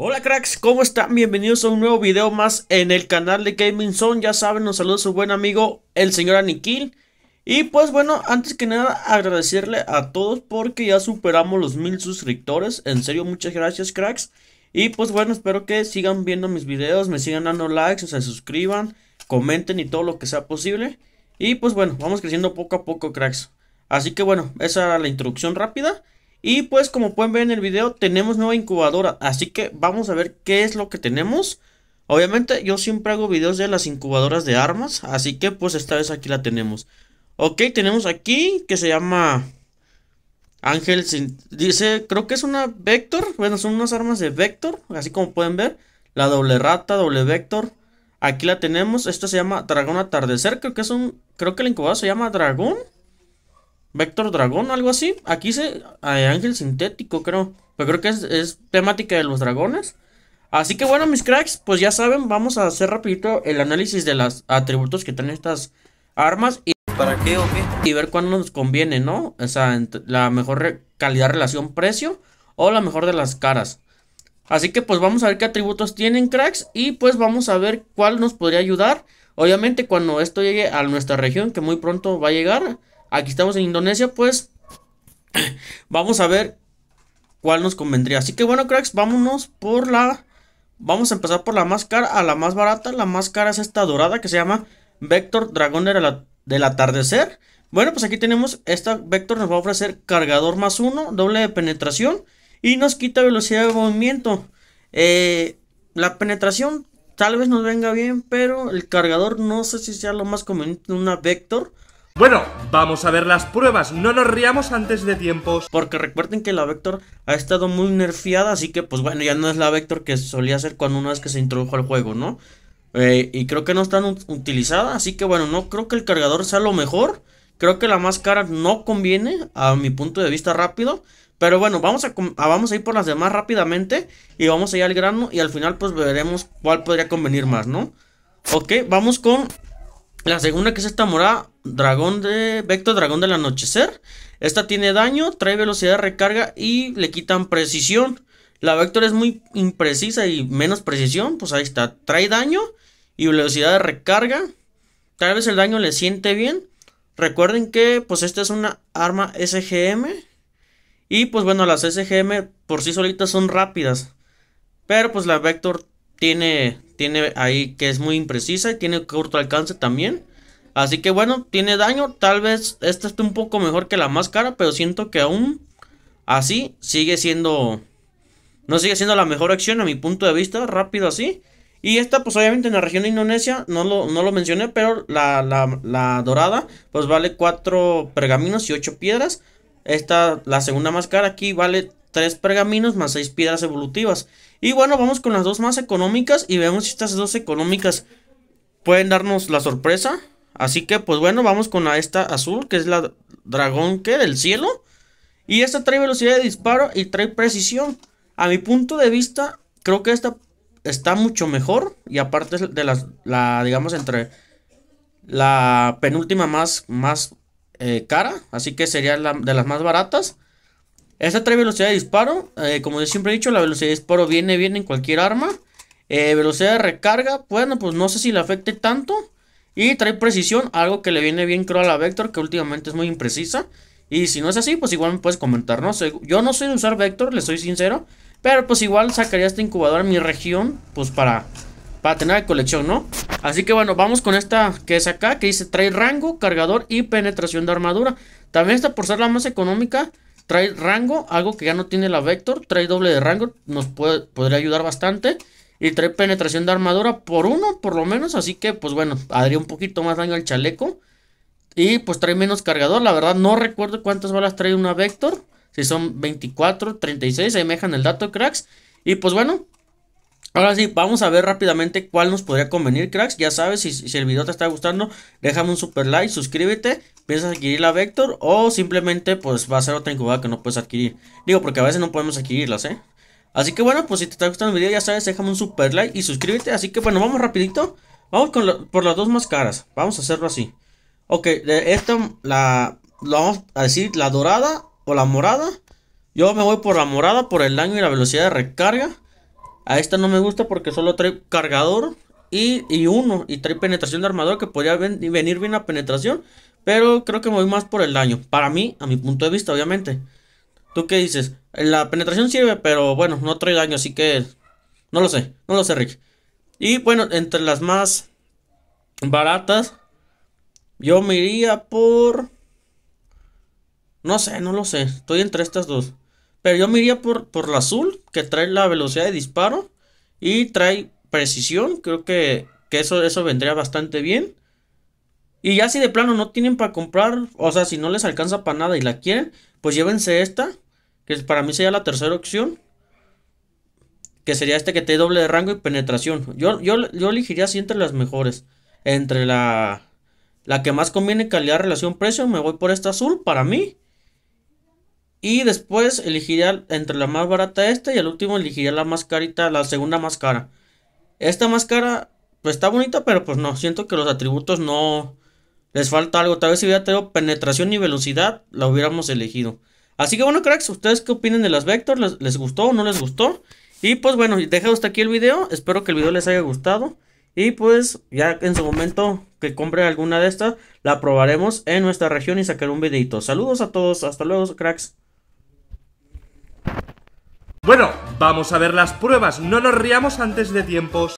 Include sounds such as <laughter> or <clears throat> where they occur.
Hola cracks, ¿cómo están? Bienvenidos a un nuevo video más en el canal de Gaming Ya saben, nos saluda su buen amigo el señor Aniquil. Y pues bueno, antes que nada agradecerle a todos porque ya superamos los mil suscriptores. En serio, muchas gracias cracks. Y pues bueno, espero que sigan viendo mis videos, me sigan dando likes, o se suscriban, comenten y todo lo que sea posible. Y pues bueno, vamos creciendo poco a poco cracks. Así que bueno, esa era la introducción rápida. Y pues como pueden ver en el video tenemos nueva incubadora, así que vamos a ver qué es lo que tenemos. Obviamente yo siempre hago videos de las incubadoras de armas, así que pues esta vez aquí la tenemos. Ok, tenemos aquí que se llama Ángel, dice, creo que es una Vector, bueno, son unas armas de Vector, así como pueden ver. La doble rata, doble Vector, aquí la tenemos, esta se llama Dragón Atardecer, creo que es un, creo que el incubadora se llama Dragón. Vector Dragón, algo así. Aquí se. ángel sintético, creo. Pero creo que es, temática de los dragones. Así que bueno, mis cracks, pues ya saben, vamos a hacer rapidito el análisis de los atributos que tienen estas armas. Y ¿Para qué Y ver cuándo nos conviene, ¿no? O sea, la mejor calidad relación precio o la mejor de las caras. Así que pues vamos a ver qué atributos tienen cracks y pues vamos a ver cuál nos podría ayudar. Obviamente cuando esto llegue a nuestra región, que muy pronto va a llegar, aquí estamos en Indonesia, pues <clears throat> vamos a ver cuál nos convendría. Así que bueno, cracks, vámonos por la... Vamos a empezar por la más cara a la más barata. La más cara es esta dorada que se llama Vector Dragón del Atardecer. Bueno, pues aquí tenemos esta Vector nos va a ofrecer cargador más uno, doble de penetración y nos quita velocidad de movimiento. Eh, la penetración tal vez nos venga bien, pero el cargador no sé si sea lo más conveniente una Vector. Bueno, vamos a ver las pruebas, no nos riamos antes de tiempos. Porque recuerden que la Vector ha estado muy nerfeada, así que pues bueno, ya no es la Vector que solía ser cuando una vez que se introdujo al juego, ¿no? Eh, y creo que no está utilizada, así que bueno, no creo que el cargador sea lo mejor. Creo que la máscara no conviene a mi punto de vista rápido. Pero bueno, vamos a, ah, vamos a ir por las demás rápidamente y vamos a ir al grano y al final pues veremos cuál podría convenir más, ¿no? Ok, vamos con la segunda que es esta morada. Dragón de. Vector Dragón del Anochecer. Esta tiene daño, trae velocidad de recarga y le quitan precisión. La Vector es muy imprecisa y menos precisión. Pues ahí está. Trae daño y velocidad de recarga. Tal vez el daño le siente bien. Recuerden que pues esta es una arma SGM. Y pues bueno, las SGM por sí solitas son rápidas. Pero pues la Vector tiene, tiene ahí que es muy imprecisa y tiene corto alcance también. Así que bueno, tiene daño. Tal vez esta esté un poco mejor que la más cara. Pero siento que aún así sigue siendo... No sigue siendo la mejor acción a mi punto de vista. Rápido así. Y esta, pues obviamente en la región de Indonesia, no lo, no lo mencioné, pero la, dorada, pues vale 4 pergaminos y 8 piedras. Esta, la segunda máscara aquí, vale 3 pergaminos más 6 piedras evolutivas. Y bueno, vamos con las dos más económicas y vemos si estas dos económicas pueden darnos la sorpresa. Así que pues bueno, vamos con esta azul, que es la dragón que del cielo. Y esta trae velocidad de disparo y trae precisión. A mi punto de vista, creo que esta está mucho mejor. Y aparte de las, la, digamos, entre la penúltima más, más eh, cara. Así que sería la, de las más baratas. Esta trae velocidad de disparo. Eh, como siempre he dicho, la velocidad de disparo viene bien en cualquier arma. Eh, velocidad de recarga. Bueno, pues no sé si le afecte tanto. Y trae precisión, algo que le viene bien creo a la Vector, que últimamente es muy imprecisa. Y si no es así, pues igual me puedes comentar, ¿no? Yo no soy de usar Vector, le soy sincero. Pero pues igual sacaría este incubador en mi región, pues para, para tener colección, ¿no? Así que bueno, vamos con esta que es acá, que dice trae rango, cargador y penetración de armadura. También esta por ser la más económica, trae rango, algo que ya no tiene la Vector, trae doble de rango, nos puede, podría ayudar bastante y trae penetración de armadura por uno, por lo menos. Así que, pues bueno, haría un poquito más daño al chaleco. Y pues trae menos cargador. La verdad, no recuerdo cuántas balas trae una Vector. Si son 24, 36, ahí me dejan el dato, cracks. Y pues bueno, Ahora sí, vamos a ver rápidamente cuál nos podría convenir, cracks. Ya sabes, si, el video te está gustando, déjame un super like, suscríbete, piensas adquirir la Vector o simplemente pues va a ser otra incubada que no puedes adquirir. Digo, porque a veces no podemos adquirirlas, ¿eh? Así que bueno, pues si te está gustando el video, ya sabes, déjame un super like y suscríbete. Así que bueno, vamos rapidito. Vamos por las dos más caras Vamos a hacerlo así. Ok, esta la, lo vamos a decir la dorada o la morada. Yo me voy por la morada por el daño y la velocidad de recarga. A esta no me gusta porque solo trae cargador y, uno. Y trae penetración de armador que podría venir bien la penetración. Pero creo que me voy más por el daño. Para mí, a mi punto de vista, obviamente. ¿Tú qué dices? La penetración sirve, pero bueno, no trae daño, así que no lo sé, no lo sé, Rick. Y bueno, entre las más baratas, yo me iría por... No sé, no lo sé, estoy entre estas dos. Pero yo me iría por, por la azul, que trae la velocidad de disparo y trae precisión, creo que, eso, eso vendría bastante bien. Y ya si de plano no tienen para comprar, o sea, si no les alcanza para nada y la quieren, pues llévense esta, que para mí sería la tercera opción, que sería este que te doble de rango y penetración. Yo, yo, elegiría así entre las mejores, entre la, la que más conviene calidad, relación, precio, me voy por esta azul para mí. Y después elegiría entre la más barata esta y al último elegiría la más carita, la segunda más cara. Esta máscara pues está bonita, pero pues no, siento que los atributos no les falta algo. Tal vez si hubiera tenido penetración y velocidad, la hubiéramos elegido. Así que bueno, cracks, ¿ustedes qué opinan de las Vector? ¿Les, gustó o no les gustó? Y pues bueno, dejado hasta aquí el video. Espero que el video les haya gustado. Y pues ya en su momento que compre alguna de estas, la probaremos en nuestra región y sacaré un videito. Saludos a todos, hasta luego, cracks. Bueno, vamos a ver las pruebas. No nos riamos antes de tiempos.